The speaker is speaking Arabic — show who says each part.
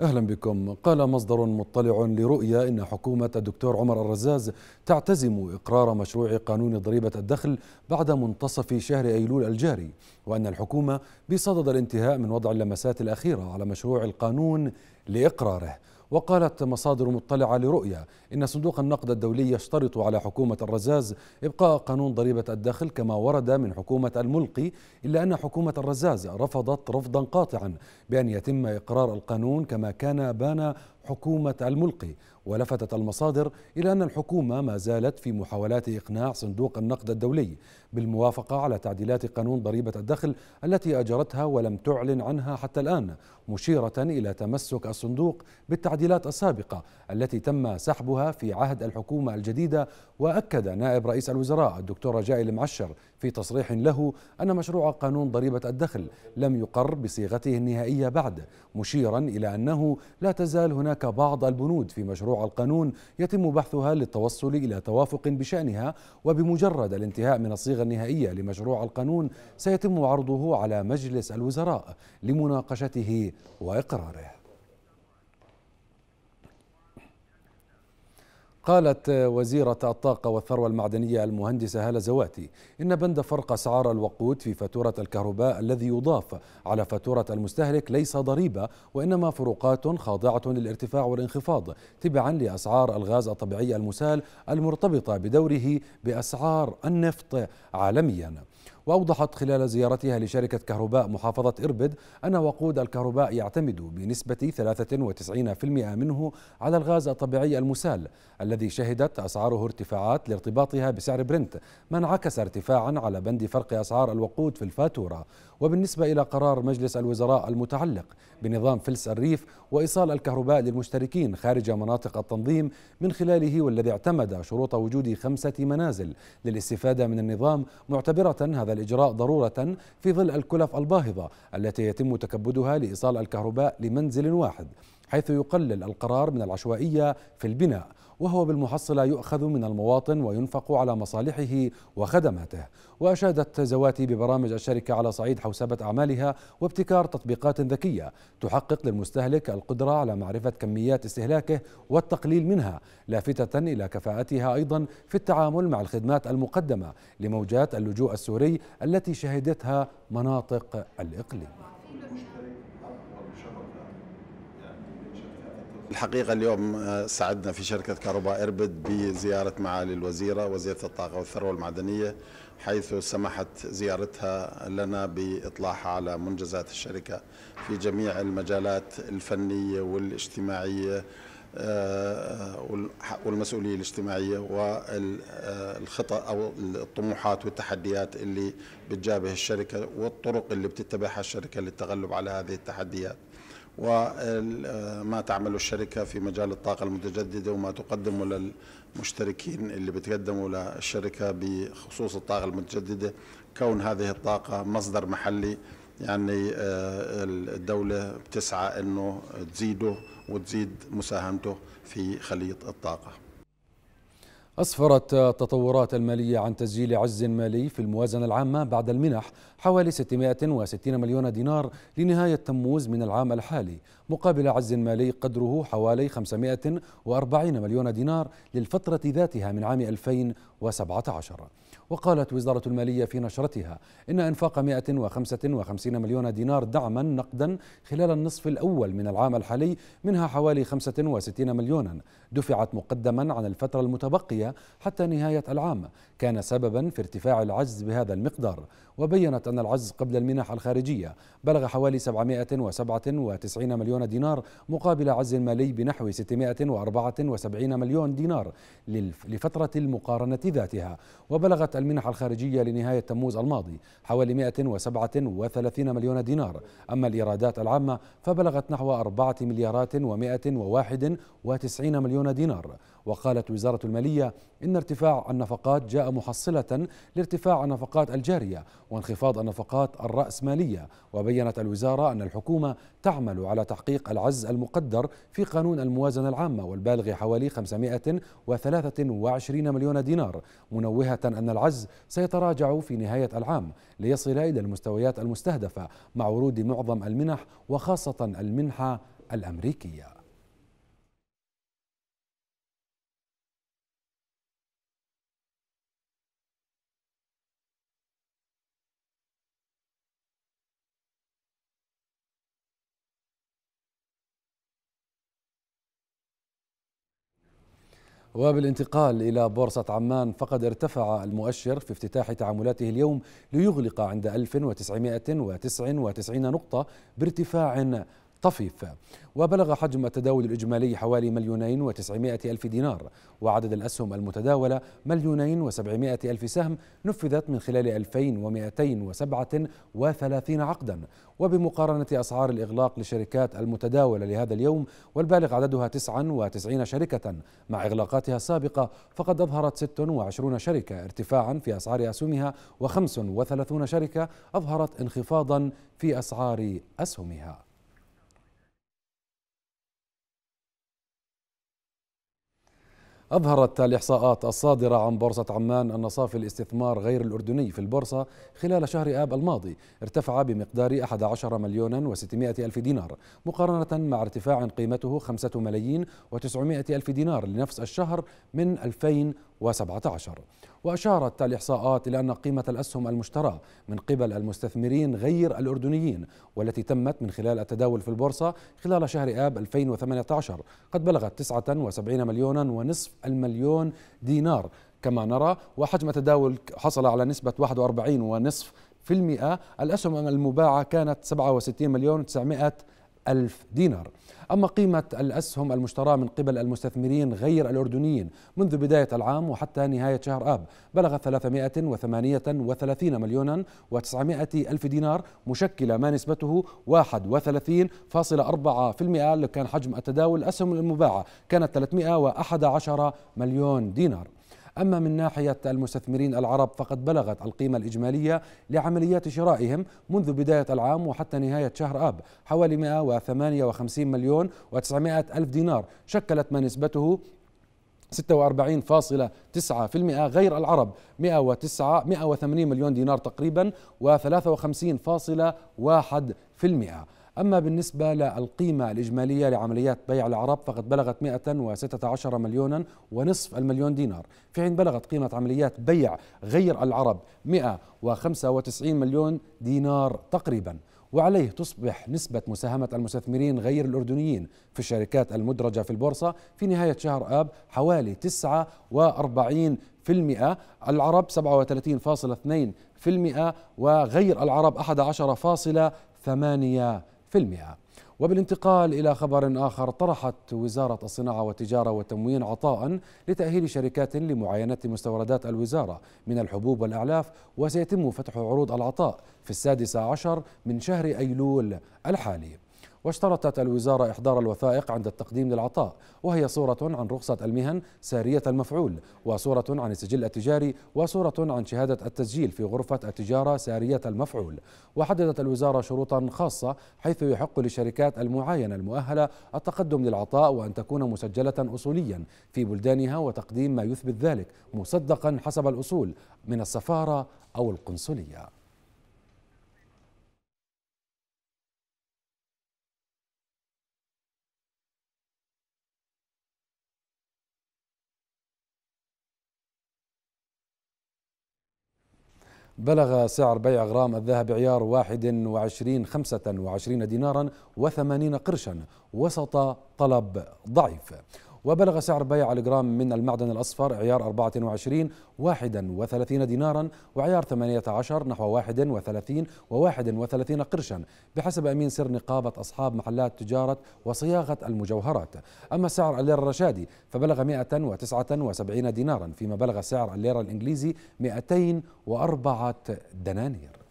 Speaker 1: أهلا بكم قال مصدر مطلع لرؤية إن حكومة الدكتور عمر الرزاز تعتزم إقرار مشروع قانون ضريبة الدخل بعد منتصف شهر أيلول الجاري وأن الحكومة بصدد الانتهاء من وضع اللمسات الأخيرة على مشروع القانون لإقراره وقالت مصادر مطلعة لرؤية إن صندوق النقد الدولي يشترط على حكومة الرزاز إبقاء قانون ضريبة الدخل كما ورد من حكومة الملقي إلا أن حكومة الرزاز رفضت رفضا قاطعا بأن يتم إقرار القانون كما كان بان حكومة الملقي ولفتت المصادر إلى أن الحكومة ما زالت في محاولات إقناع صندوق النقد الدولي بالموافقة على تعديلات قانون ضريبة الدخل التي أجرتها ولم تعلن عنها حتى الآن مشيرة إلى تمسك الصندوق بالتعديلات السابقة التي تم سحبها في عهد الحكومة الجديدة وأكد نائب رئيس الوزراء الدكتور رجائي المعشر في تصريح له أن مشروع قانون ضريبة الدخل لم يقر بصيغته النهائية بعد مشيرا إلى أنه لا تزال هناك بعض البنود في مشروع القانون يتم بحثها للتوصل إلى توافق بشأنها وبمجرد الانتهاء من الصيغة النهائية لمشروع القانون سيتم عرضه على مجلس الوزراء لمناقشته وإقراره قالت وزيرة الطاقة والثروة المعدنية المهندسة هالة زواتي إن بند فرق أسعار الوقود في فاتورة الكهرباء الذي يضاف على فاتورة المستهلك ليس ضريبة وإنما فروقات خاضعة للارتفاع والانخفاض تبعا لأسعار الغاز الطبيعي المسال المرتبطة بدوره بأسعار النفط عالميا وأوضحت خلال زيارتها لشركة كهرباء محافظة إربد أن وقود الكهرباء يعتمد بنسبة 93% منه على الغاز الطبيعي المسال الذي شهدت أسعاره ارتفاعات لارتباطها بسعر برنت ما انعكس ارتفاعا على بند فرق أسعار الوقود في الفاتورة وبالنسبة إلى قرار مجلس الوزراء المتعلق بنظام فلس الريف وإيصال الكهرباء للمشتركين خارج مناطق التنظيم من خلاله والذي اعتمد شروط وجود خمسة منازل للاستفادة من النظام معتبرة هذا الإجراء ضرورة في ظل الكلف الباهظة التي يتم تكبدها لإيصال الكهرباء لمنزل واحد حيث يقلل القرار من العشوائية في البناء وهو بالمحصلة يؤخذ من المواطن وينفق على مصالحه وخدماته وأشادت زواتي ببرامج الشركة على صعيد حوسبة أعمالها وابتكار تطبيقات ذكية تحقق للمستهلك القدرة على معرفة كميات استهلاكه والتقليل منها لافتة إلى كفاءتها أيضا في التعامل مع الخدمات المقدمة لموجات اللجوء السوري التي شهدتها مناطق الإقليم
Speaker 2: الحقيقة اليوم آه، سعدنا في شركة كهرباء إربد بزيارة معالي الوزيرة وزيرة الطاقة والثروة المعدنية حيث سمحت زيارتها لنا بإطلاعها على منجزات الشركة في جميع المجالات الفنية والاجتماعية آه، والمسؤولية الاجتماعية والخطط آه، أو الطموحات والتحديات اللي بتجابه الشركة والطرق اللي بتتبعها الشركة للتغلب على هذه التحديات وما تعمله الشركة في مجال الطاقة المتجددة وما تقدمه للمشتركين اللي بتقدموا للشركة بخصوص الطاقة المتجددة كون هذه الطاقة مصدر محلي يعني آه، الدولة بتسعى أنه تزيده وتزيد مساهمته في خليط الطاقة
Speaker 1: أسفرت التطورات المالية عن تسجيل عز مالي في الموازنة العامة بعد المنح حوالي 660 مليون دينار لنهاية تموز من العام الحالي مقابل عز مالي قدره حوالي 540 مليون دينار للفترة ذاتها من عام 2017 وقالت وزارة المالية في نشرتها إن إنفاق 155 مليون دينار دعما نقدا خلال النصف الأول من العام الحالي منها حوالي 65 مليونا دفعت مقدما عن الفترة المتبقية حتى نهاية العام كان سببا في ارتفاع العجز بهذا المقدار وبينت أن العجز قبل المنح الخارجية بلغ حوالي 797 مليون دينار مقابل عجز مالي بنحو 674 مليون دينار لفترة المقارنة ذاتها وبلغت المنح الخارجية لنهاية تموز الماضي حوالي 137 مليون دينار أما الإيرادات العامة فبلغت نحو 4 مليارات و191 مليون دينار وقالت وزارة المالية إن ارتفاع النفقات جاء محصلة لارتفاع النفقات الجارية وانخفاض النفقات الرأسمالية وبينت الوزارة أن الحكومة تعمل على تحقيق العز المقدر في قانون الموازنة العامة والبالغ حوالي 523 مليون دينار منوهة أن العز العز سيتراجع في نهاية العام ليصل إلى المستويات المستهدفة مع ورود معظم المنح وخاصة المنحة الأمريكية وبالانتقال إلى بورصة عمان فقد ارتفع المؤشر في افتتاح تعاملاته اليوم ليغلق عند 1999 نقطة بارتفاع طفيف وبلغ حجم التداول الإجمالي حوالي مليونين وتسعمائة ألف دينار وعدد الأسهم المتداولة مليونين وسبعمائة ألف سهم نفذت من خلال 2237 عقدا وبمقارنة أسعار الإغلاق للشركات المتداولة لهذا اليوم والبالغ عددها 99 شركة مع إغلاقاتها السابقة فقد أظهرت 26 شركة ارتفاعا في أسعار أسهمها و35 شركة أظهرت انخفاضا في أسعار أسهمها أظهرت الإحصاءات الصادرة عن بورصة عمان أن صافي الاستثمار غير الأردني في البورصة خلال شهر آب الماضي ارتفع بمقدار 11 مليون و600 ألف دينار مقارنة مع ارتفاع قيمته 5 ملايين و900 ألف دينار لنفس الشهر من 2000 2017 وأشارت الإحصاءات إلى أن قيمة الأسهم المشترى من قبل المستثمرين غير الأردنيين والتي تمت من خلال التداول في البورصة خلال شهر آب 2018 قد بلغت 79 مليونا ونصف المليون دينار كما نرى وحجم التداول حصل على نسبة 41 ونصف في المئة الأسهم المباعة كانت 67 مليون 900 ألف دينار أما قيمة الأسهم المشترى من قبل المستثمرين غير الأردنيين منذ بداية العام وحتى نهاية شهر آب بلغ 338 مليونا و900 ألف دينار مشكلة ما نسبته 31.4% لو كان حجم التداول الأسهم المباعة كانت 311 مليون دينار أما من ناحية المستثمرين العرب فقد بلغت القيمة الإجمالية لعمليات شرائهم منذ بداية العام وحتى نهاية شهر آب حوالي 158 مليون و900 ألف دينار شكلت ما نسبته 46.9% غير العرب 109 180 مليون دينار تقريبا و53.1% أما بالنسبة للقيمة الإجمالية لعمليات بيع العرب فقد بلغت 116 مليونا ونصف المليون دينار في حين بلغت قيمة عمليات بيع غير العرب 195 مليون دينار تقريباً وعليه تصبح نسبة مساهمة المستثمرين غير الأردنيين في الشركات المدرجة في البورصة في نهاية شهر آب حوالي 49 في المئة العرب 37.2% وغير العرب 11.8% وبالانتقال إلى خبر آخر طرحت وزارة الصناعة والتجارة والتموين عطاء لتأهيل شركات لمعاينة مستوردات الوزارة من الحبوب والأعلاف وسيتم فتح عروض العطاء في السادسة عشر من شهر أيلول الحالي واشترطت الوزارة إحضار الوثائق عند التقديم للعطاء وهي صورة عن رخصة المهن سارية المفعول وصورة عن السجل التجاري وصورة عن شهادة التسجيل في غرفة التجارة سارية المفعول وحددت الوزارة شروطا خاصة حيث يحق للشركات المعاينة المؤهلة التقدم للعطاء وأن تكون مسجلة أصوليا في بلدانها وتقديم ما يثبت ذلك مصدقا حسب الأصول من السفارة أو القنصلية بلغ سعر بيع غرام الذهب عيار 21.25 دينارا و80 قرشا وسط طلب ضعيف وبلغ سعر بيع الجرام من المعدن الأصفر عيار 24 31 دينارا وعيار 18 نحو 31 و31 قرشا بحسب أمين سر نقابة أصحاب محلات تجارة وصياغة المجوهرات أما سعر الليرة الرشادي فبلغ 179 دينارا فيما بلغ سعر الليرة الإنجليزي 204 دنانير